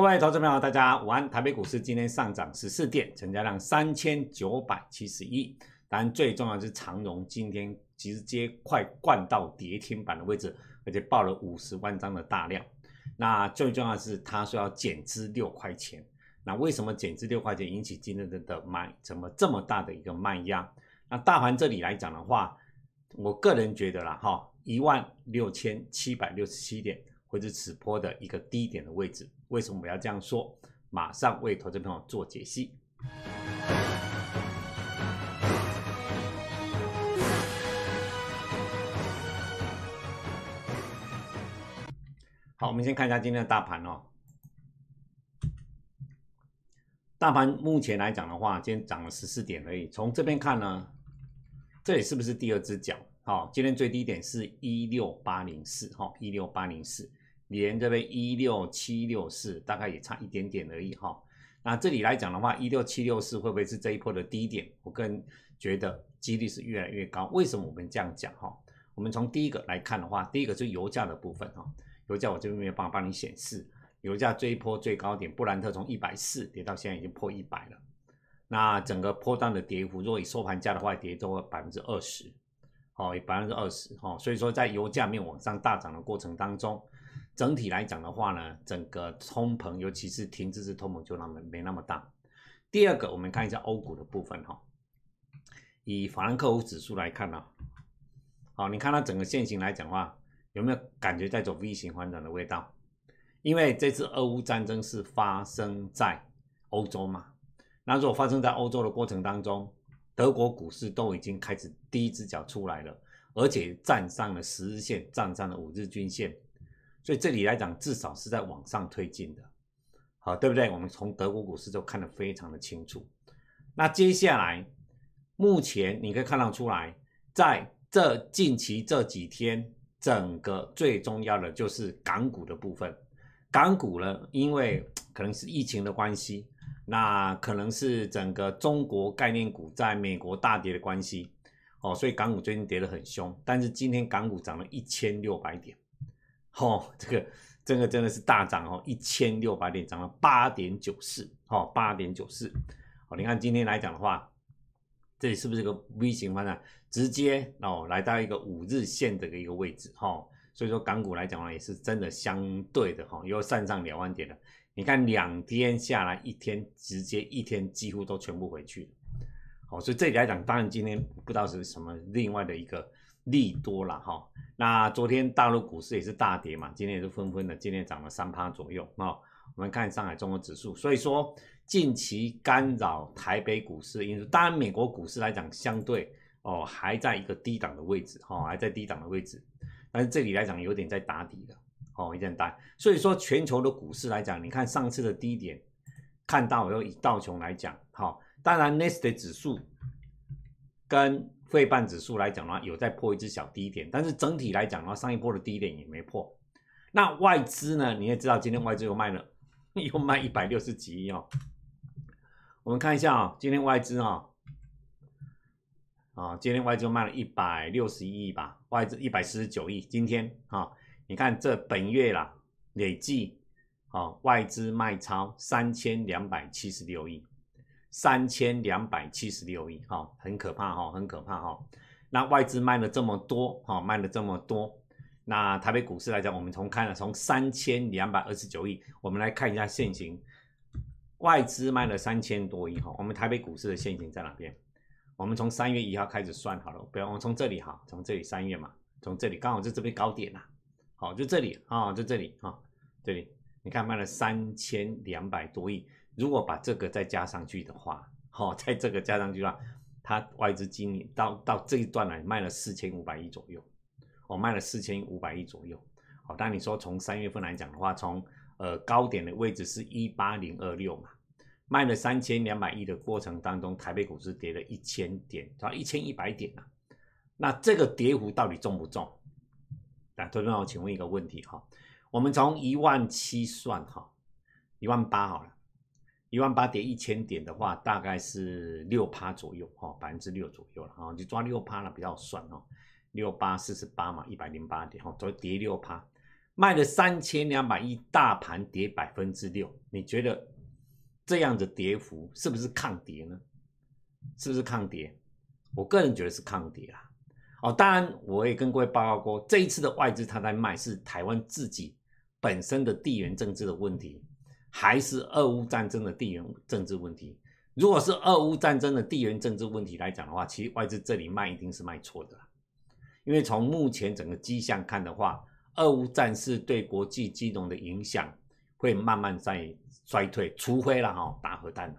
各位投资朋友，大家午安！台北股市今天上涨十四点，成交量三千九百七十亿。然，最重要是长荣今天直接快灌到跌停板的位置，而且报了五十万张的大量。那最重要是他说要减资六块钱。那为什么减资六块钱引起今天的的卖，怎么这么大的一个卖压？那大盘这里来讲的话，我个人觉得啦哈，一万六千七百六十七点，或是此波的一个低点的位置。为什么要这样说？马上为投资朋友做解析。好，我们先看一下今天的大盘哦。大盘目前来讲的话，今天涨了十四点而已。从这边看呢，这里是不是第二只脚？好，今天最低点是一六八零四，哈，一六八零四。连这边一六七六四大概也差一点点而已哈。那这里来讲的话，一六七六四会不会是这一波的低点？我人觉得几率是越来越高。为什么我们这样讲哈？我们从第一个来看的话，第一个是油价的部分哈。油价我这边没有法帮你显示，油价这一波最高点，布兰特从一百四跌到现在已经破一百了。那整个波段的跌幅，若以收盘价的话，跌多百分之二十，哦，百分之二十哦。所以说在油价面往上大涨的过程当中。整体来讲的话呢，整个冲捧尤其是停滞式通膨，就那么没那么大。第二个，我们看一下欧股的部分哈，以法兰克福指数来看呢，好，你看它整个线型来讲的话，有没有感觉在走 V 型反转的味道？因为这次俄乌战争是发生在欧洲嘛，那如果发生在欧洲的过程当中，德国股市都已经开始第一只脚出来了，而且站上了十日线，站上了五日均线。所以这里来讲，至少是在往上推进的，好，对不对？我们从德国股市就看得非常的清楚。那接下来，目前你可以看得出来，在这近期这几天，整个最重要的就是港股的部分。港股呢，因为可能是疫情的关系，那可能是整个中国概念股在美国大跌的关系，哦，所以港股最近跌得很凶。但是今天港股涨了一千六百点。哦，这个这个真的是大涨哦，一千六百点涨了八点九四，哦，八点九四，哦，你看今天来讲的话，这里是不是一个 V 型反转，直接哦来到一个五日线的一个位置，哈，所以说港股来讲的话也是真的相对的，哈，又上上两万点了，你看两天下来，一天直接一天几乎都全部回去了，好，所以这里来讲，当然今天不知道是什么另外的一个。利多了哈，那昨天大陆股市也是大跌嘛，今天也是纷纷的，今天涨了三趴左右啊。我们看上海综合指数，所以说近期干扰台北股市的因素，当然美国股市来讲，相对哦还在一个低档的位置哈，还在低档的位置，但是这里来讲有点在打底了哦，有点打。所以说全球的股市来讲，你看上次的低点，看到又道琼来讲哈，当然纳斯达克指数跟。费半指数来讲的话，有在破一只小低点，但是整体来讲的话，上一波的低点也没破。那外资呢？你也知道，今天外资又卖了，又卖一百六十几亿哦。我们看一下啊，今天外资啊，啊，今天外资卖了一百六十一亿吧？外资一百四十九亿。今天啊，你看这本月啦，累计啊，外资卖超三千两百七十六亿。三千两百七十六亿，哈，很可怕，哈，很可怕，哈。那外资卖了这么多，哈，卖了这么多。那台北股市来讲，我们从看了，从三千两百二十九亿，我们来看一下现行，外资卖了三千多亿，哈，我们台北股市的现行在哪边？我们从三月一号开始算好了，不要，我从这里哈，从这里三月嘛，从这里刚好就这边高点了，好，就这里啊，就这里啊，这里，你看卖了三千两百多亿。如果把这个再加上去的话，好，在这个加上去的话，它外资基金到到这一段来卖了四千五百亿左右，哦，卖了四千五百亿左右，好，但你说从三月份来讲的话，从呃高点的位置是一八零二六嘛，卖了三千两百亿的过程当中，台北股市跌了一千点，啊，一千一百点啊，那这个跌幅到底重不重？啊，同学们，我请问一个问题哈，我们从一万七算哈，一万八好了。一万八跌一千点的话，大概是六趴左右哈，百分之六左右了哈，就抓六趴了比较算哦，六八四十八嘛，一百零八点哈，都跌六趴，卖了三千两百亿，大盘跌百分之六，你觉得这样的跌幅是不是抗跌呢？是不是抗跌？我个人觉得是抗跌啊。哦，当然我也跟各位报告过，这一次的外资它在卖，是台湾自己本身的地缘政治的问题。还是俄乌战争的地缘政治问题。如果是俄乌战争的地缘政治问题来讲的话，其实外资这里卖一定是卖错的，因为从目前整个迹象看的话，俄乌战事对国际金融的影响会慢慢在衰退，除非了哈打核弹了，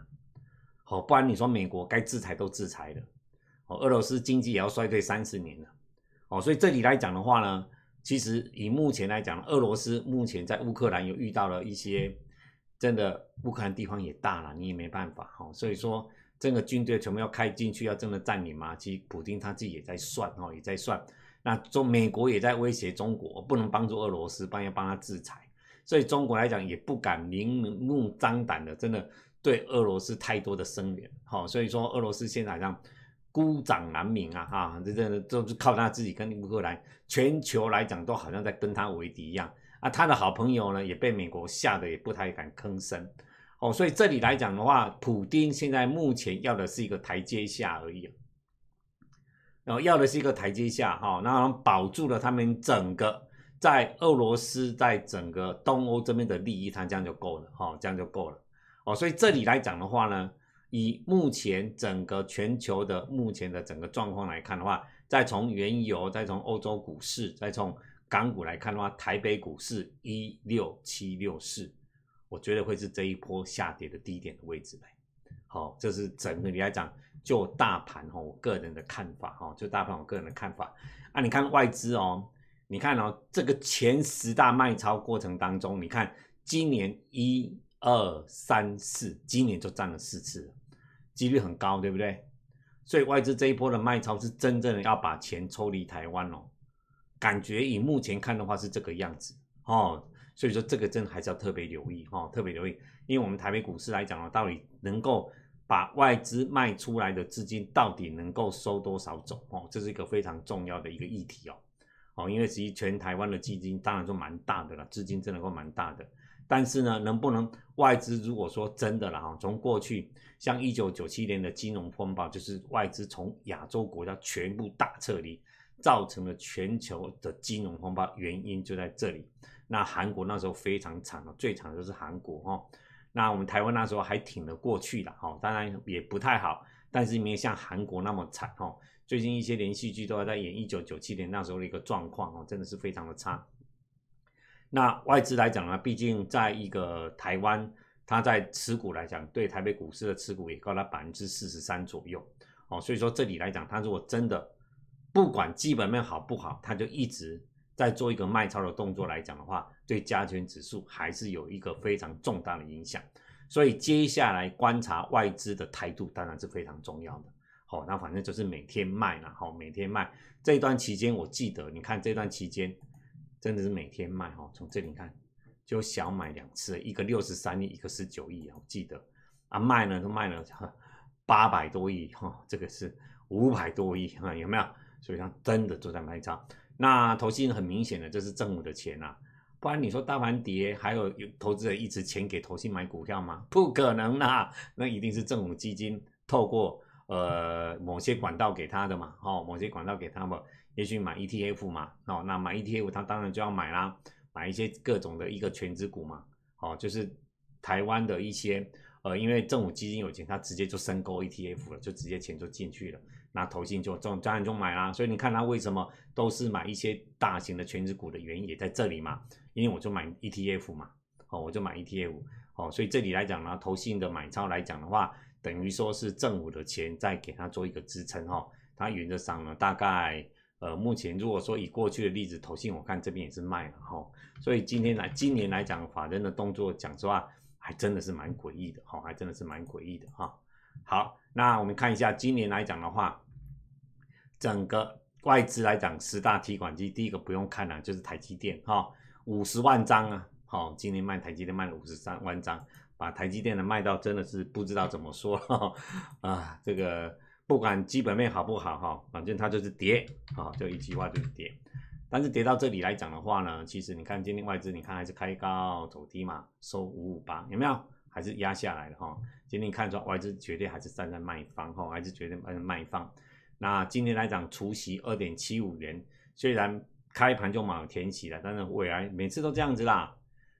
好，不然你说美国该制裁都制裁了，哦，俄罗斯经济也要衰退三十年了，哦，所以这里来讲的话呢，其实以目前来讲，俄罗斯目前在乌克兰有遇到了一些。真的，乌克兰地方也大了，你也没办法哈。所以说，整个军队全部要开进去，要真的占领嘛。其实普京他自己也在算哈，也在算。那中美国也在威胁中国，不能帮助俄罗斯，帮要帮他制裁。所以中国来讲，也不敢明目张胆的真的对俄罗斯太多的声援。好，所以说俄罗斯现在像孤掌难鸣啊，哈，这真的都是靠他自己跟乌克兰。全球来讲，都好像在跟他为敌一样。啊，他的好朋友呢也被美国吓得也不太敢吭声哦，所以这里来讲的话，普丁现在目前要的是一个台阶下而已，然后要的是一个台阶下哈，然后保住了他们整个在俄罗斯，在整个东欧这边的利益，他这样就够了哈，这样就够了哦。所以这里来讲的话呢，以目前整个全球的目前的整个状况来看的话，再从原油，再从欧洲股市，再从。港股来看的话，台北股市一六七六四，我觉得会是这一波下跌的低点的位置。来，好，这是整你来讲就大盘哈，我个人的看法哈，就大盘我个人的看法。啊，你看外资哦，你看哦，这个前十大卖超过程当中，你看今年一二三四，今年就占了四次，几率很高，对不对？所以外资这一波的卖超是真正的要把钱抽离台湾哦。感觉以目前看的话是这个样子哦，所以说这个真的还是要特别留意哦，特别留意，因为我们台北股市来讲啊，到底能够把外资卖出来的资金到底能够收多少种哦，这是一个非常重要的一个议题哦，哦，因为其实全台湾的基金当然就蛮大的了，资金真的够蛮大的，但是呢，能不能外资如果说真的了哈，从过去像一九九七年的金融风暴，就是外资从亚洲国家全部大撤离。造成了全球的金融风暴，原因就在这里。那韩国那时候非常惨啊，最惨的就是韩国哈。那我们台湾那时候还挺得过去的哈，当然也不太好，但是没有像韩国那么惨哈。最近一些连续剧都在演一九九七年那时候的一个状况哦，真的是非常的差。那外资来讲呢，毕竟在一个台湾，它在持股来讲，对台北股市的持股也高达百分之四十三左右哦，所以说这里来讲，它如果真的。不管基本面好不好，它就一直在做一个卖超的动作来讲的话，对加权指数还是有一个非常重大的影响。所以接下来观察外资的态度当然是非常重要的。好，那反正就是每天卖了，好，每天卖。这段期间我记得，你看这段期间真的是每天卖哈，从这里看就小买两次，一个六十三亿，一个十九亿啊，记得啊卖呢都卖了八百多亿哈，这个是五百多亿啊，有没有？所以他真的都在卖涨，那投信很明显的这是政府的钱啊，不然你说大盘跌，还有投资者一直钱给投信买股票吗？不可能呐，那一定是政府基金透过呃某些管道给他的嘛，哦，某些管道给他们，也许买 ETF 嘛，哦，那买 ETF 他当然就要买啦，买一些各种的一个全资股嘛，哦，就是台湾的一些，呃，因为政府基金有钱，他直接就申购 ETF 了，就直接钱就进去了。那投信就中专案中买啦，所以你看他为什么都是买一些大型的全职股的原因也在这里嘛，因为我就买 ETF 嘛，哦，我就买 ETF，哦，所以这里来讲呢，投信的买超来讲的话，等于说是政府的钱在给它做一个支撑哈，它原则上呢，大概呃目前如果说以过去的例子，投信我看这边也是卖了哈，所以今天来今年来讲法人的动作讲实话还真的是蛮诡异的哈，还真的是蛮诡异的哈，好。那我们看一下今年来讲的话，整个外资来讲十大提款机，第一个不用看了，就是台积电哈，五十万张啊，好，今年卖台积电卖了五十三万张，把台积电的卖到真的是不知道怎么说，啊，这个不管基本面好不好哈，反正它就是跌，啊，就一句话就是跌，但是跌到这里来讲的话呢，其实你看今天外资你看还是开高走低嘛，收五五八有没有？还是压下来了哈，今天看出来，我还绝对还是站在卖方哈，还是绝对站是卖方。那今天来讲，除夕二点七五元，虽然开盘就满上填息了，但是未来每次都这样子啦。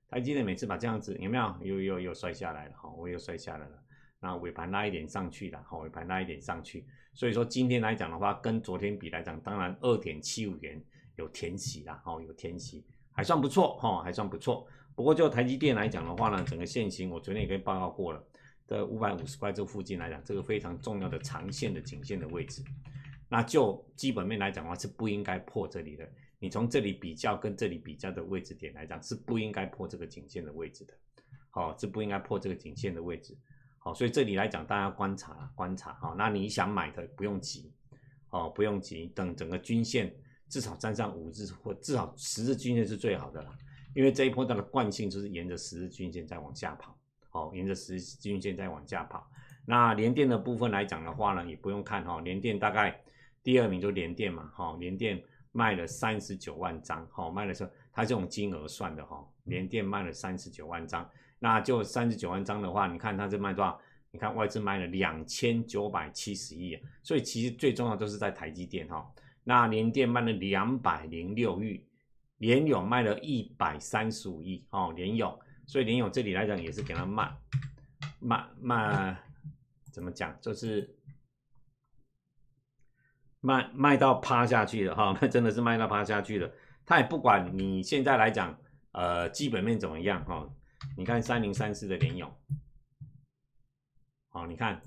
台积电每次把这样子有没有？又又又摔下来了哈，我又摔下来了。那尾盘拉一点上去了哈，尾盘拉一点上去。所以说今天来讲的话，跟昨天比来讲，当然二点七五元有填息啦，哦有填息，还算不错哈，还算不错。不过就台积电来讲的话呢，整个线型我昨天也跟报告过了，在五百五十块这附近来讲，这个非常重要的长线的颈线的位置，那就基本面来讲的话是不应该破这里的。你从这里比较跟这里比较的位置点来讲，是不应该破这个颈线的位置的。好，是不应该破这个颈线的位置。好，所以这里来讲大家观察观察。好，那你想买的不用急，哦，不用急，等整个均线至少站上五日或至少十日均线是最好的了。因为这一波它的惯性就是沿着十日均线在往下跑，好，沿着十日均线在往下跑。那联电的部分来讲的话呢，也不用看哈，联电大概第二名就联电嘛，哦，联电卖了三十九万张，好，卖的候它这种金额算的哈，联电卖了三十九万张，那就三十九万张的话，你看它这卖多少？你看外资卖了两千九百七十亿，所以其实最重要都是在台积电哈，那联电卖了两百零六亿。联永卖了一百三十五亿哦，联永。所以联永这里来讲也是给他卖卖卖，怎么讲就是卖卖到趴下去了哈，真的是卖到趴下去了。他也不管你现在来讲，呃，基本面怎么样哈，你看三零三四的联永哦，你看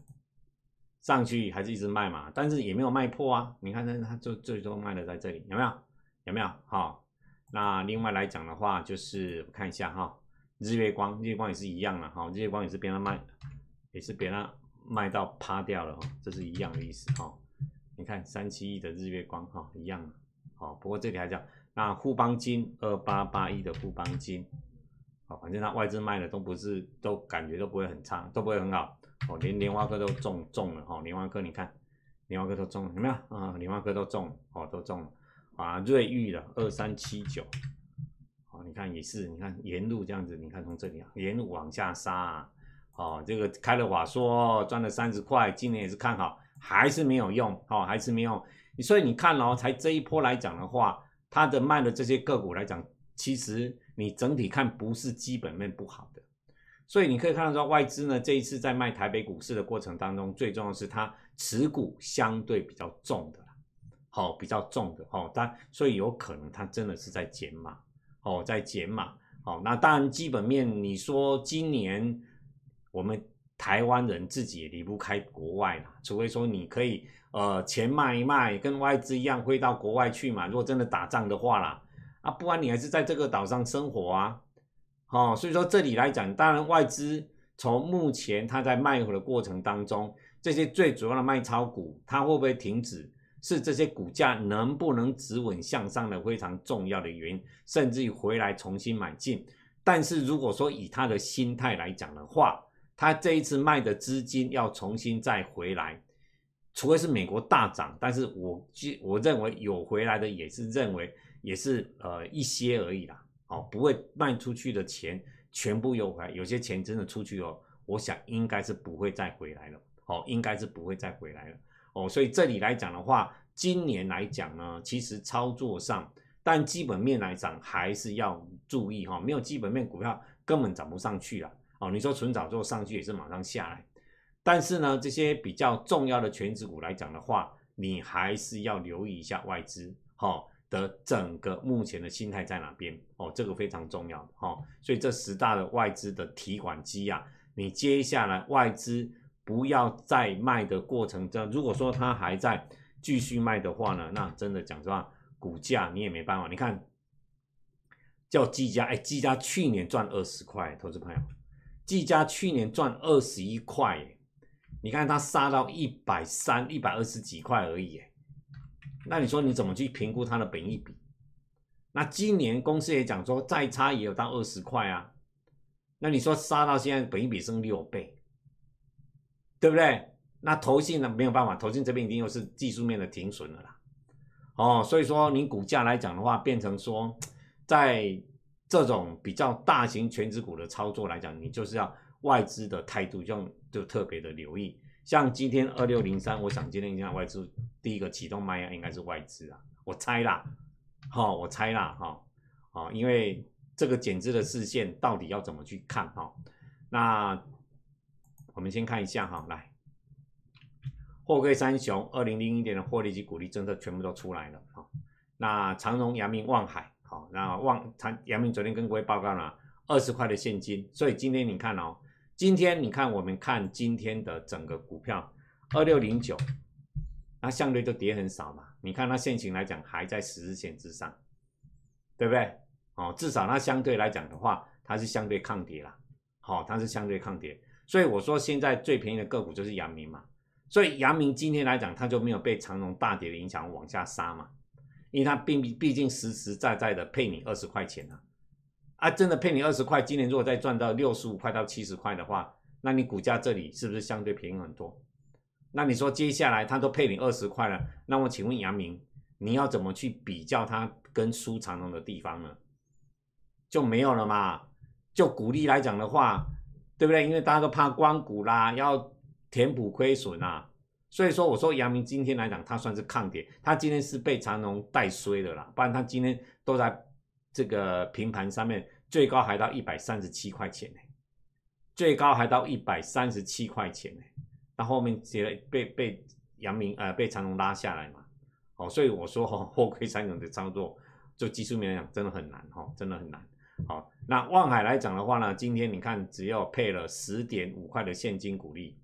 上去还是一直卖嘛，但是也没有卖破啊，你看他他最最终卖的在这里有没有有没有哦。那另外来讲的话，就是我看一下哈，日月光，日月光也是一样的哈，日月光也是别人卖，也是别人卖到趴掉了哈，这是一样的意思哈。你看三七亿的日月光哈，一样的。好，不过这里还讲，那富邦金二八八亿的富邦金，好，反正它外资卖的都不是，都感觉都不会很差，都不会很好。哦，连莲花科都中中了哈，莲花科你看，莲花科都中了有没有啊？莲花科都中了，哦，都中了。啊，瑞玉的二三七九，好，你看也是，你看沿路这样子，你看从这里啊，沿路往下杀，啊，哦，这个开了瓦说赚了三十块，今年也是看好，还是没有用，哦，还是没有，所以你看哦，才这一波来讲的话，它的卖的这些个股来讲，其实你整体看不是基本面不好的，所以你可以看到说，外资呢这一次在卖台北股市的过程当中，最重要是它持股相对比较重的。好，比较重的哦，但所以有可能它真的是在减码，哦，在减码，哦。那当然基本面，你说今年我们台湾人自己也离不开国外啦，除非说你可以呃钱卖一卖，跟外资一样汇到国外去嘛。如果真的打仗的话啦，啊，不然你还是在这个岛上生活啊，哦，所以说这里来讲，当然外资从目前它在卖的过程当中，这些最主要的卖超股，它会不会停止？是这些股价能不能止稳向上的非常重要的原因，甚至于回来重新买进。但是如果说以他的心态来讲的话，他这一次卖的资金要重新再回来，除非是美国大涨，但是我就我认为有回来的也是认为也是呃一些而已啦。哦，不会卖出去的钱全部又回来，有些钱真的出去哦，我想应该是不会再回来了。哦，应该是不会再回来了。哦，所以这里来讲的话，今年来讲呢，其实操作上，但基本面来讲还是要注意哈，没有基本面股票根本涨不上去了。哦，你说纯炒作上去也是马上下来。但是呢，这些比较重要的全指股来讲的话，你还是要留意一下外资哈的整个目前的心态在哪边哦，这个非常重要的哈。所以这十大的外资的提款机啊，你接下来外资。不要再卖的过程中，如果说它还在继续卖的话呢，那真的讲实话，股价你也没办法。你看，叫技家，哎技家去年赚二十块，投资朋友技家去年赚二十一块，你看它杀到一百三、一百二十几块而已，哎，那你说你怎么去评估它的本益比？那今年公司也讲说再差也有到二十块啊，那你说杀到现在本益比升六倍？对不对？那投信呢？没有办法，投信这边一定又是技术面的停损了啦。哦，所以说你股价来讲的话，变成说，在这种比较大型全值股的操作来讲，你就是要外资的态度，就就特别的留意。像今天二六零三，我想今天应该外资第一个启动卖压应该是外资啊，我猜啦，好，我猜啦，哈，啊，因为这个减资的视线到底要怎么去看哈？那。我们先看一下哈，来，货柜三雄二零零一年的获利及股利政策全部都出来了哈。那长荣、阳明、旺海，好，那旺长阳明昨天跟各位报告了二十块的现金，所以今天你看哦，今天你看我们看今天的整个股票二六零九，那相对都跌很少嘛。你看它现行来讲还在十日线之上，对不对？哦，至少它相对来讲的话，它是相对抗跌了，好，它是相对抗跌。所以我说现在最便宜的个股就是阳明嘛，所以阳明今天来讲，它就没有被长隆大跌的影响往下杀嘛，因为它并毕竟实实在在的配你二十块钱啊，啊，真的配你二十块，今年如果再赚到六十五块到七十块的话，那你股价这里是不是相对便宜很多？那你说接下来它都配你二十块了，那我请问阳明，你要怎么去比较它跟输长隆的地方呢？就没有了嘛？就股利来讲的话。对不对？因为大家都怕光谷啦，要填补亏损啊，所以说我说阳明今天来讲，它算是抗跌，它今天是被长隆带衰的啦，不然它今天都在这个平盘上面，最高还到一百三十七块钱呢，最高还到一百三十七块钱呢，那后面接了被被阳明呃被长隆拉下来嘛，哦，所以我说哈，货亏三种的操作，做技术面来讲真的很难哈，真的很难。好，那望海来讲的话呢，今天你看只要配了十点五块的现金股利，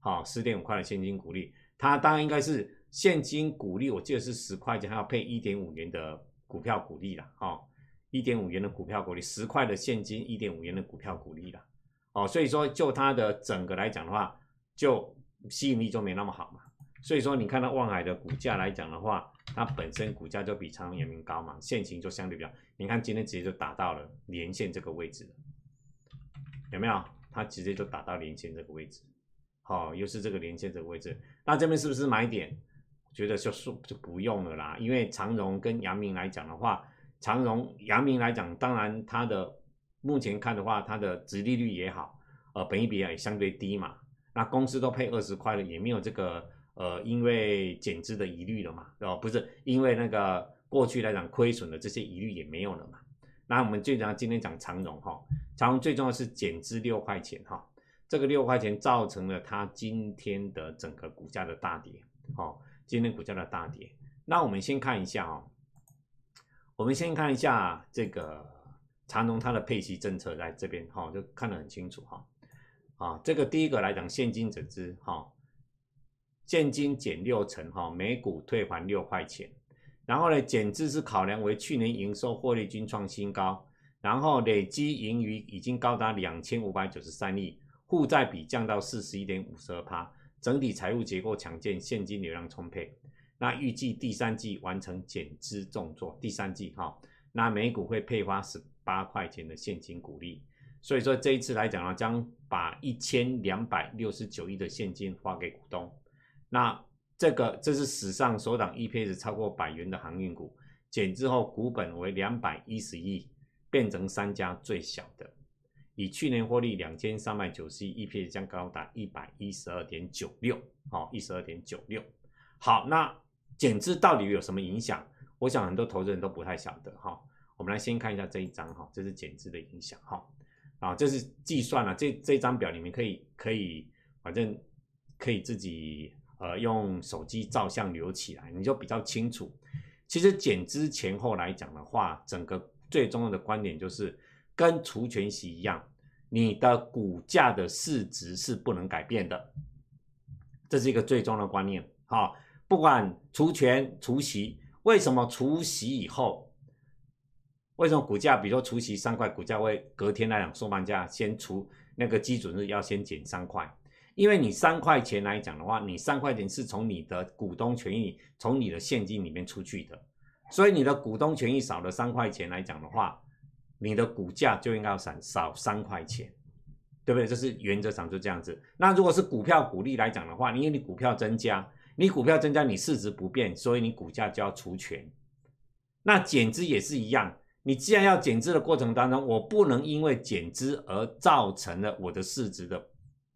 好，十点五块的现金股利，它当然应该是现金股利，我记得是十块钱还要配一点五元的股票股利了，哈，一点五元的股票股利，十块的现金，一点五元的股票股利了，哦，所以说就它的整个来讲的话，就吸引力就没那么好嘛，所以说你看到望海的股价来讲的话。它本身股价就比长荣阳明高嘛，现行就相对比较。你看今天直接就打到了连线这个位置有没有？它直接就打到连线这个位置。好，又是这个连线这个位置。那这边是不是买点？觉得就就不用了啦，因为长荣跟阳明来讲的话，长荣阳明来讲，当然它的目前看的话，它的殖利率也好，呃，本益比也相对低嘛。那公司都配二十块了，也没有这个。呃，因为减资的疑虑了嘛，哦，不是因为那个过去来讲亏损的这些疑虑也没有了嘛。那我们最讲今天讲长荣哈，长荣最重要是减资六块钱哈，这个六块钱造成了它今天的整个股价的大跌，哈，今天股价的大跌。那我们先看一下哈，我们先看一下这个长荣它的配息政策在这边哈，就看得很清楚哈，啊，这个第一个来讲现金整资哈。现金减六成，哈，每股退还六块钱。然后呢，减资是考量为去年营收获利均创新高，然后累积盈余已经高达两千五百九十三亿，负债比降到四十一点五十二趴，整体财务结构强健，现金流量充沛。那预计第三季完成减资动作，第三季哈，那每股会配发十八块钱的现金股利。所以说这一次来讲呢，将把一千两百六十九亿的现金发给股东。那这个这是史上首档 EPS 超过百元的航运股，减之后股本为两百一十亿，变成三家最小的，以去年获利两千三百九十亿，EPS 将高达一百一十二点九六，好，一十二点九六。好，那减资到底有什么影响？我想很多投资人都不太晓得哈。我们来先看一下这一张哈，这是减资的影响哈，啊，这是计算了这这张表里面可以可以，反正可以自己。呃，用手机照相留起来，你就比较清楚。其实减资前后来讲的话，整个最重要的观点就是，跟除权息一样，你的股价的市值是不能改变的，这是一个最终的观念。哈，不管除权除息，为什么除息以后，为什么股价，比如说除息三块，股价会隔天那讲收盘价先除那个基准日要先减三块。因为你三块钱来讲的话，你三块钱是从你的股东权益、从你的现金里面出去的，所以你的股东权益少了三块钱来讲的话，你的股价就应该要少少三块钱，对不对？这是原则上就这样子。那如果是股票股利来讲的话，因为你股票增加，你股票增加，你市值不变，所以你股价就要除权。那减资也是一样，你既然要减资的过程当中，我不能因为减资而造成了我的市值的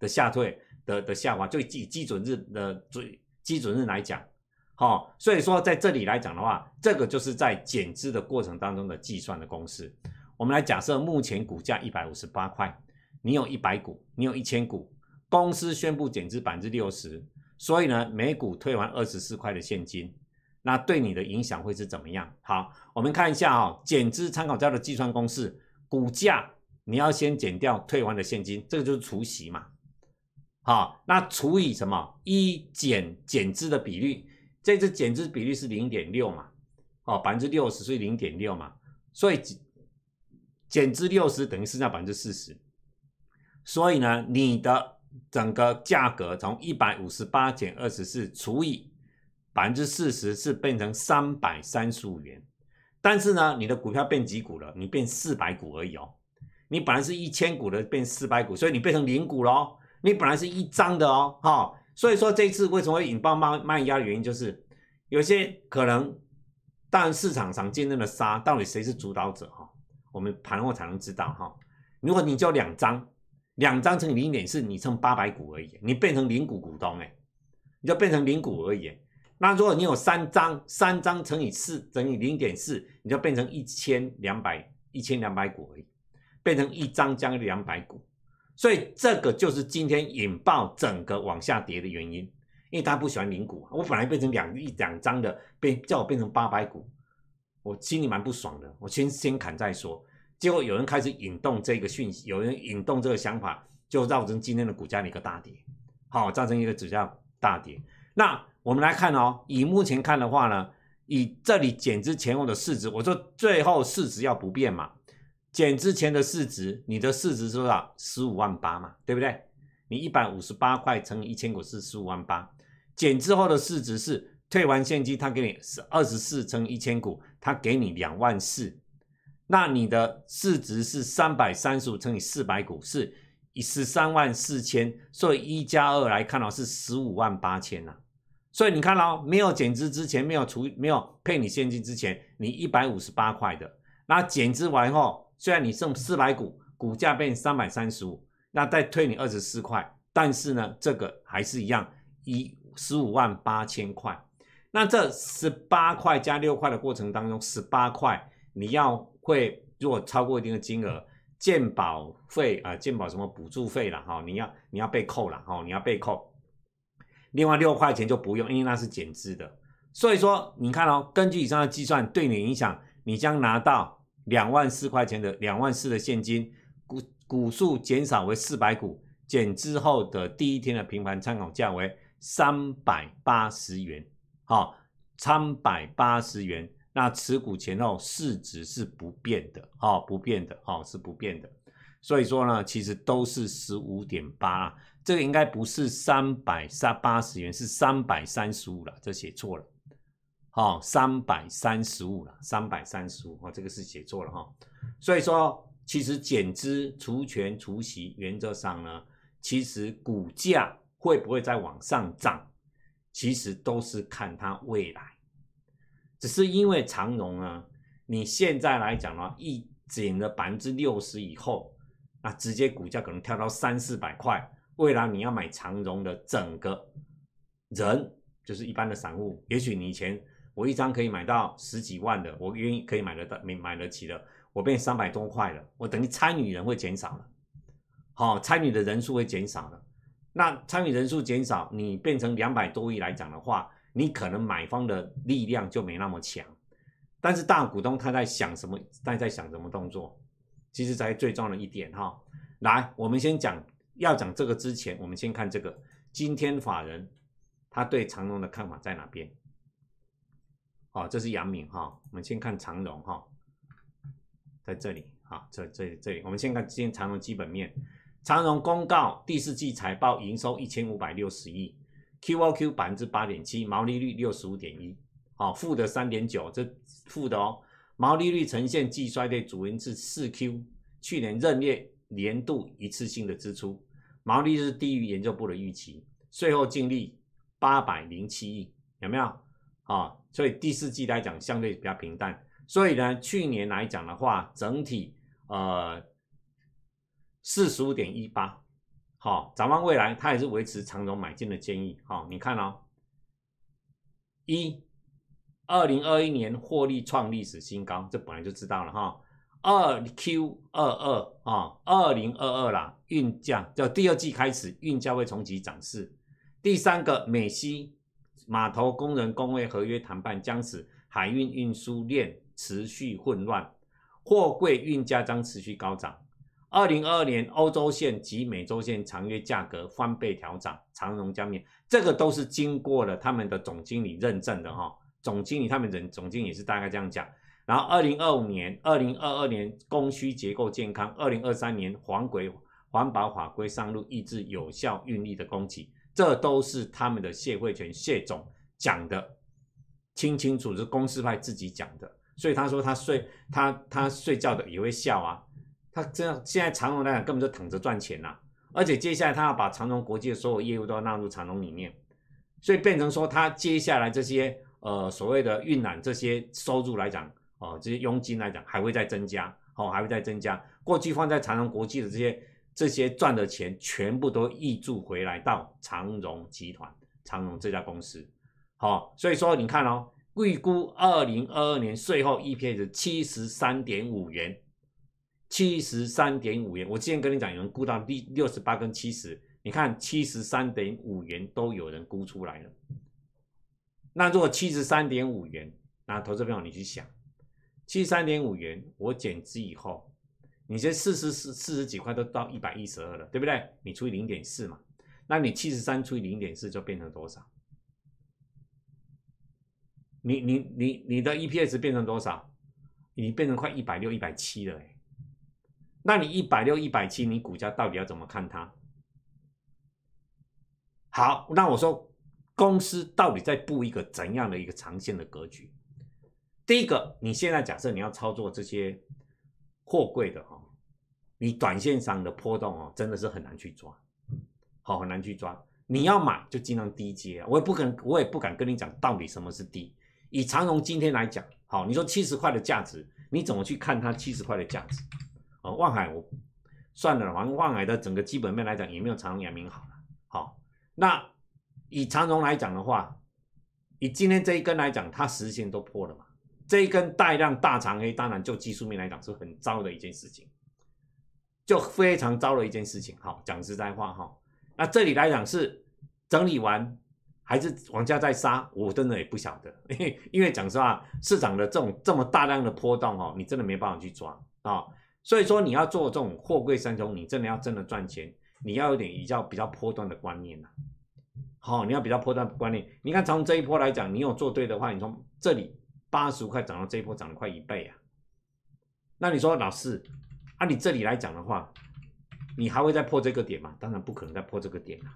的下退。的的下滑，就基基准日的最基准日来讲，好，所以说在这里来讲的话，这个就是在减资的过程当中的计算的公式。我们来假设目前股价一百五十八块，你有一百股，你有一千股，公司宣布减资百分之六十，所以呢，每股退还二十四块的现金，那对你的影响会是怎么样？好，我们看一下哦，减资参考价的计算公式，股价你要先减掉退还的现金，这个就是除息嘛。好，那除以什么？一减减资的比率，这次减资比率是零点六嘛？哦，百分之六十，所以零点六嘛，所以减资六十等于剩下百分之四十。所以呢，你的整个价格从一百五十八减二十四除以百分之四十是变成三百三十五元。但是呢，你的股票变几股了？你变四百股而已哦。你本来是一千股的，变四百股，所以你变成零股喽。你本来是一张的哦，哈，所以说这一次为什么会引爆卖卖压的原因就是，有些可能，当然市场上见证的杀到底谁是主导者哈，我们盘后才能知道哈。如果你就两张，两张乘以零点四，你乘八百股而已，你变成零股股东哎，你就变成零股而已。那如果你有三张，三张乘以四等于零点四，你就变成一千两百一千两百股而已，变成一张将近两百股。所以这个就是今天引爆整个往下跌的原因，因为他不喜欢零股，我本来变成两亿两张的，变叫我变成八百股，我心里蛮不爽的，我先先砍再说。结果有人开始引动这个讯息，有人引动这个想法，就造成今天的股价的一个大跌，好，造成一个指价大跌。那我们来看哦，以目前看的话呢，以这里减资前后的市值，我说最后市值要不变嘛。减之前的市值，你的市值是多少？十五万八嘛，对不对？你一百五十八块乘以一千股是十五万八。减之后的市值是退完现金，他给你是二十四乘一千股，他给你两万四。那你的市值是三百三十五乘以四百股是十三万四千，所以一加二来看到是十五万八千呐。所以你看哦，没有减资之前没有除没有配你现金之前，你一百五十八块的，那减资完后。虽然你剩四百股，股价变三百三十五，那再推你二十四块，但是呢，这个还是一样，一十五万八千块。那这十八块加六块的过程当中，十八块你要会如果超过一定的金额，鉴保费啊，鉴保什么补助费了哈，你要你要被扣了哈，你要被扣。另外六块钱就不用，因为那是减资的。所以说你看哦，根据以上的计算，对你影响，你将拿到。两万四块钱的两万四的现金，股股数减少为四百股，减之后的第一天的平盘参考价为三百八十元，哦，三百八十元。那持股前后市值是不变的，哈，不变的，哈，是不变的。所以说呢，其实都是十五点八啊。这个应该不是三百三八十元，是三百三十五了，这写错了。哦，三百三十五了，三百三十五这个是写错了哈。所以说，其实减资除权除息原则上呢，其实股价会不会再往上涨，其实都是看它未来。只是因为长荣呢，你现在来讲呢，一减了百分之六十以后，那直接股价可能跳到三四百块。未来你要买长荣的整个人，就是一般的散户，也许你以前。我一张可以买到十几万的，我愿意可以买得到、买买得起的，我变三百多块了。我等于参与人会减少了，好，参与的人数会减少了。那参与人数减少，你变成两百多亿来讲的话，你可能买方的力量就没那么强。但是大股东他在想什么？他在想什么动作？其实才最重要的一点哈。来，我们先讲要讲这个之前，我们先看这个今天法人他对长隆的看法在哪边？哦，这是杨敏哈，我们先看长荣哈，在这里啊，这这这里，我们先看今天长荣基本面。长荣公告第四季财报，营收一千五百六十亿，QoQ 百分之八点七，毛利率六十五点一，好，负的三点九，这负的哦，毛利率呈现季衰退，主因是四 Q 去年任业年度一次性的支出，毛利率是低于研究部的预期，税后净利八百零七亿，有没有？啊，所以第四季来讲相对比较平淡，所以呢，去年来讲的话，整体呃四十五点一八，好展望未来，它也是维持长融买进的建议。好，你看哦，一二零二一年获利创历史新高，这本来就知道了哈。二 Q 二二啊，二零二二啦，运价就第二季开始运价会重启涨势。第三个美息。码头工人工会合约谈判将使海运运输链持续混乱，货柜运价将持续高涨。二零二二年欧洲线及美洲线长约价格翻倍调涨，长荣江面这个都是经过了他们的总经理认证的哈。总经理他们人总经理是大概这样讲。然后二零二五年、二零二二年供需结构健康，二零二三年环轨环保法规上路，抑制有效运力的供给。这都是他们的谢慧泉、谢总讲的清清楚，是公司派自己讲的。所以他说他睡他他睡觉的也会笑啊。他这现在长隆来讲根本就躺着赚钱呐。而且接下来他要把长隆国际的所有业务都要纳入长隆里面，所以变成说他接下来这些呃所谓的运染这些收入来讲，哦这些佣金来讲还会再增加哦还会再增加。过去放在长隆国际的这些。这些赚的钱全部都挹注回来到长荣集团，长荣这家公司，好，所以说你看哦，预估二零二二年税后 EPS 七十三点五元，七十三点五元，我之前跟你讲有人估到第六十八跟七十，你看七十三点五元都有人估出来了，那如果七十三点五元，那投资朋友你去想，七十三点五元我减资以后。你这四十四四十几块都到一百一十二了，对不对？你除以零点四嘛，那你七十三除以零点四就变成多少？你你你你的 EPS 变成多少？你变成快一百六、一百七了哎。那你一百六、一百七，你股价到底要怎么看它？好，那我说公司到底在布一个怎样的一个长线的格局？第一个，你现在假设你要操作这些。货柜的哈，你短线上的波动哦，真的是很难去抓，好很难去抓。你要买就尽量低阶啊，我也不可能，我也不敢跟你讲到底什么是低。以长荣今天来讲，好，你说七十块的价值，你怎么去看它七十块的价值？哦，望海我算了，反正海的整个基本面来讲也没有长荣、阳明好了。好，那以长荣来讲的话，以今天这一根来讲，它实线都破了嘛。这一根带量大长黑，当然就技术面来讲是很糟的一件事情，就非常糟的一件事情。好，讲实在话哈，那这里来讲是整理完还是往下再杀，我真的也不晓得，因为讲实话，市场的这种这么大量的波动哈，你真的没办法去抓啊。所以说你要做这种货柜三穷，你真的要真的赚钱，你要有点比较比较破端的观念啊。好，你要比较破断观念。你看从这一波来讲，你有做对的话，你从这里。八十五块涨到这一波涨了快一倍啊！那你说老师，按你这里来讲的话，你还会再破这个点吗？当然不可能再破这个点了。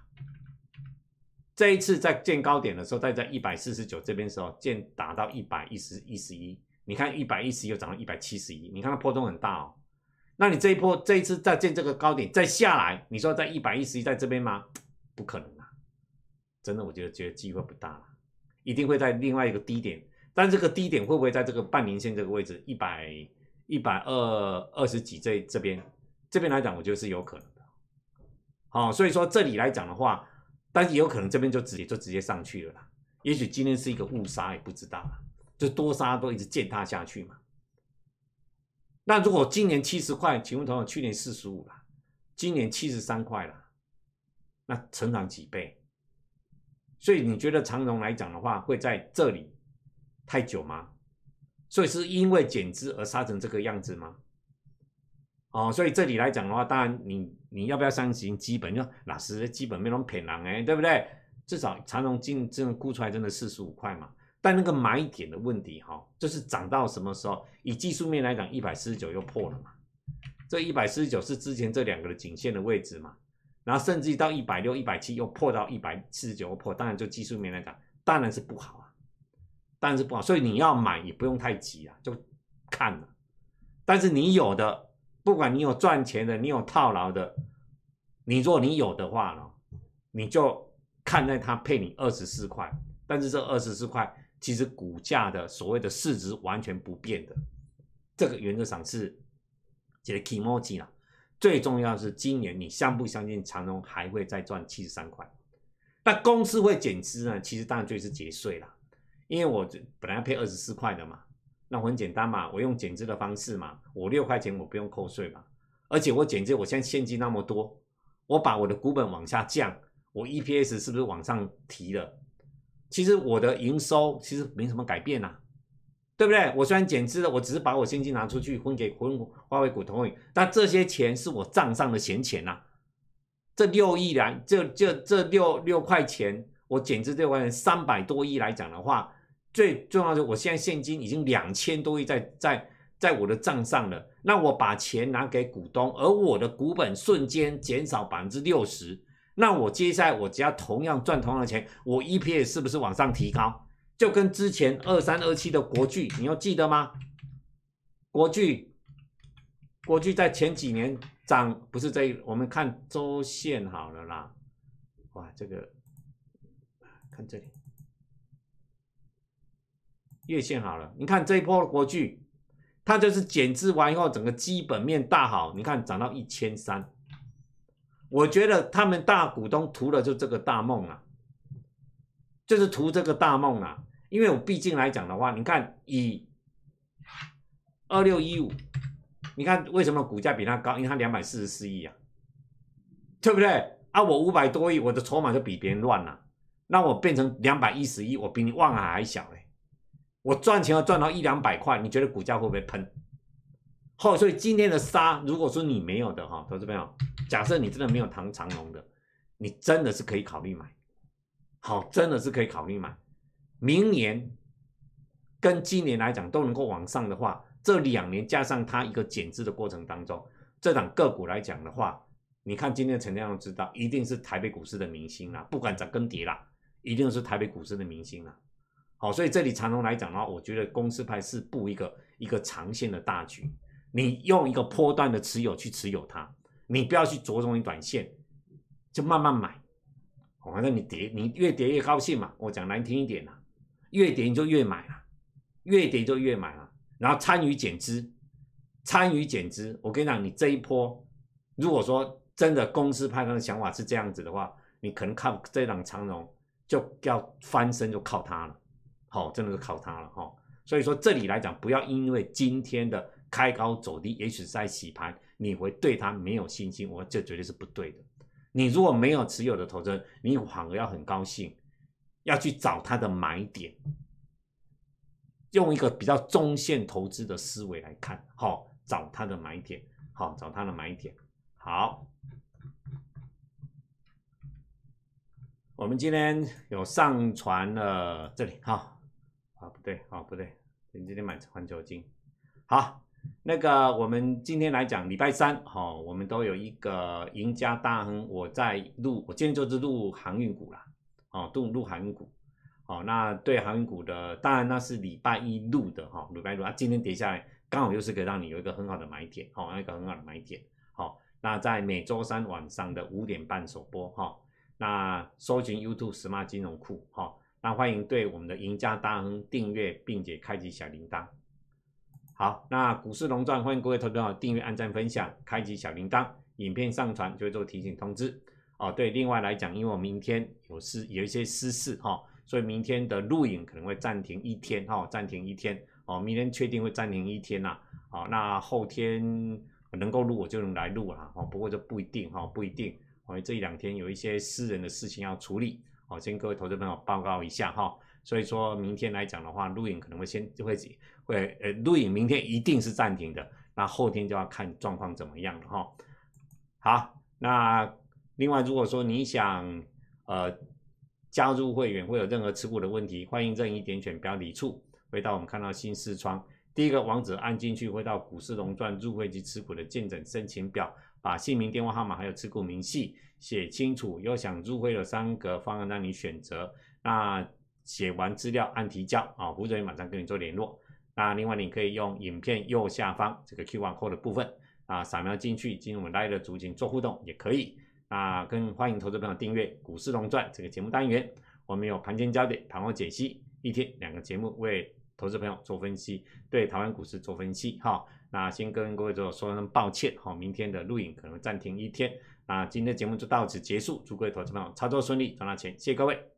这一次在见高点的时候，在在一百四十九这边时候见，达到一百一十一十一。你看一百一十一又涨到一百七十一，你看它波动很大哦。那你这一波这一次再见这个高点再下来，你说在一百一十一在这边吗？不可能啊！真的，我觉得觉得机会不大了，一定会在另外一个低点。但这个低点会不会在这个半年线这个位置一百一百二二十几这这边这边来讲，我觉得是有可能的。好，所以说这里来讲的话，但是也有可能这边就直接就直接上去了啦。也许今天是一个误杀，也不知道啦，就多杀都一直践踏下去嘛。那如果今年七十块，请问朋友，去年四十五了，今年七十三块了，那成长几倍？所以你觉得长荣来讲的话，会在这里？太久吗？所以是因为减资而杀成这个样子吗？哦，所以这里来讲的话，当然你你要不要相信基本就老师，基本没有骗人哎，对不对？至少长荣进真的估出来真的四十五块嘛。但那个买点的问题哈，就是涨到什么时候？以技术面来讲，一百四十九又破了嘛。这一百四十九是之前这两个的颈线的位置嘛。然后甚至到一百六、一百七又破到一百四十九又破，当然就技术面来讲，当然是不好。但是不好，所以你要买也不用太急啊，就看了。但是你有的，不管你有赚钱的，你有套牢的，你若你有的话呢，你就看在它配你二十四块。但是这二十四块，其实股价的所谓的市值完全不变的，这个原则上是解 key m o 啦。最重要是今年你相不相信长荣还会再赚七十三块？那公司会减资呢？其实当然就是节税啦。因为我本来要配二十四块的嘛，那很简单嘛，我用减资的方式嘛，我六块钱我不用扣税嘛，而且我减资我现在现金那么多，我把我的股本往下降，我 EPS 是不是往上提了？其实我的营收其实没什么改变呐，对不对？我虽然减资了，我只是把我现金拿出去分给分华为股东而已，这些钱是我账上的闲钱呐，这六亿来这这这六六块钱我减资这块钱三百多亿来讲的话。最重要是，我现在现金已经两千多亿在在在我的账上了。那我把钱拿给股东，而我的股本瞬间减少百分之六十。那我接下来，我只要同样赚同样的钱，我 EPS 是不是往上提高？就跟之前二三二七的国巨，你要记得吗？国巨，国巨在前几年涨，不是在我们看周线好了啦。哇，这个看这里。月线好了，你看这一波的国去，它就是减资完以后，整个基本面大好。你看涨到一千三，我觉得他们大股东图的就这个大梦啊，就是图这个大梦啊。因为我毕竟来讲的话，你看以二六一五，你看为什么股价比它高？因为它两百四十四亿啊，对不对？啊，我五百多亿，我的筹码就比别人乱了，那我变成两百一十亿，我比你旺海还小嘞。我赚钱要赚到一两百块，你觉得股价会不会喷？好，所以今天的杀，如果说你没有的哈，投资朋友，假设你真的没有谈长龙的，你真的是可以考虑买。好，真的是可以考虑买。明年跟今年来讲都能够往上的话，这两年加上它一个减资的过程当中，这档个股来讲的话，你看今天成交量知道，一定是台北股市的明星啦，不管涨跟跌啦，一定是台北股市的明星啦。好，所以这里长龙来讲的话，我觉得公司派是布一个一个长线的大局，你用一个波段的持有去持有它，你不要去着重于短线，就慢慢买。反正你跌，你越跌越高兴嘛。我讲难听一点啊，越跌你就越买了，越跌就越买了，然后参与减资，参与减资。我跟你讲，你这一波如果说真的公司派他的想法是这样子的话，你可能靠这档长荣就要翻身，就靠它了。好，真的是靠它了哈。所以说这里来讲，不要因为今天的开高走低，也许在洗盘，你会对它没有信心。我这绝对是不对的。你如果没有持有的投资，你反而要很高兴，要去找它的买点，用一个比较中线投资的思维来看。好，找它的买点，好，找它的买点，好。我们今天有上传了这里哈。啊不对，啊不对，你今天买环球金。好，那个我们今天来讲礼拜三，哈，我们都有一个赢家大亨，我在录，我今天就是录航运股了，哦，录录航运股，哦，那对航运股的，当然那是礼拜一录的，哈，礼拜六啊，今天跌下来，刚好又是可以让你有一个很好的买点，哦，一个很好的买点，好，那在每周三晚上的五点半首播，哈，那搜寻 YouTube Smart 金融库，哈。那欢迎对我们的赢家大亨订阅，并且开启小铃铛。好，那股市龙传欢迎各位投资者订阅、按赞、分享、开启小铃铛，影片上传就会做提醒通知。哦，对，另外来讲，因为我明天有事，有一些私事哈，所以明天的录影可能会暂停一天哈，暂停一天哦，明天确定会暂停一天呐。哦，那后天能够录我就能来录了哈，不过就不一定哈，不一定，因为这一两天有一些私人的事情要处理。好，先各位投资朋友报告一下哈，所以说明天来讲的话，录影可能会先会会呃录影，明天一定是暂停的，那后天就要看状况怎么样了哈。好，那另外如果说你想呃加入会员，会有任何持股的问题，欢迎任意点选标题处，回到我们看到新视窗，第一个网址按进去会到股市龙钻入会及持股的见证申请表，把姓名、电话号码还有持股明细。写清楚，又想入会的三个方案让你选择。那写完资料按提交啊，胡主任马上跟你做联络。那另外你可以用影片右下方这个 QR code 的部分啊，扫描进去进入我们的主群做互动也可以。那跟欢迎投资朋友订阅《股市龙传》这个节目单元，我们有盘前焦点、盘后解析，一天两个节目为投资朋友做分析，对台湾股市做分析哈。那先跟各位做说声抱歉哈，明天的录影可能暂停一天。那今天节目就到此结束，祝各位投资朋友操作顺利，赚到钱，谢谢各位。